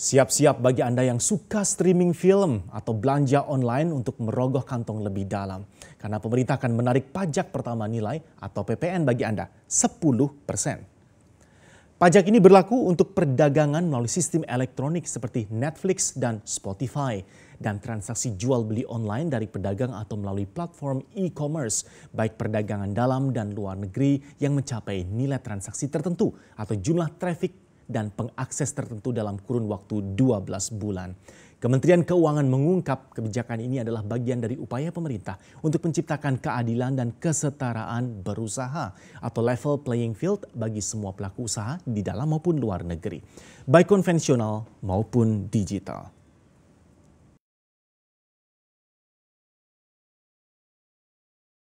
Siap-siap bagi Anda yang suka streaming film atau belanja online untuk merogoh kantong lebih dalam. Karena pemerintah akan menarik pajak pertama nilai atau PPN bagi Anda 10 persen. Pajak ini berlaku untuk perdagangan melalui sistem elektronik seperti Netflix dan Spotify dan transaksi jual beli online dari pedagang atau melalui platform e-commerce baik perdagangan dalam dan luar negeri yang mencapai nilai transaksi tertentu atau jumlah traffic dan pengakses tertentu dalam kurun waktu 12 bulan. Kementerian Keuangan mengungkap kebijakan ini adalah bagian dari upaya pemerintah untuk menciptakan keadilan dan kesetaraan berusaha atau level playing field bagi semua pelaku usaha di dalam maupun luar negeri, baik konvensional maupun digital.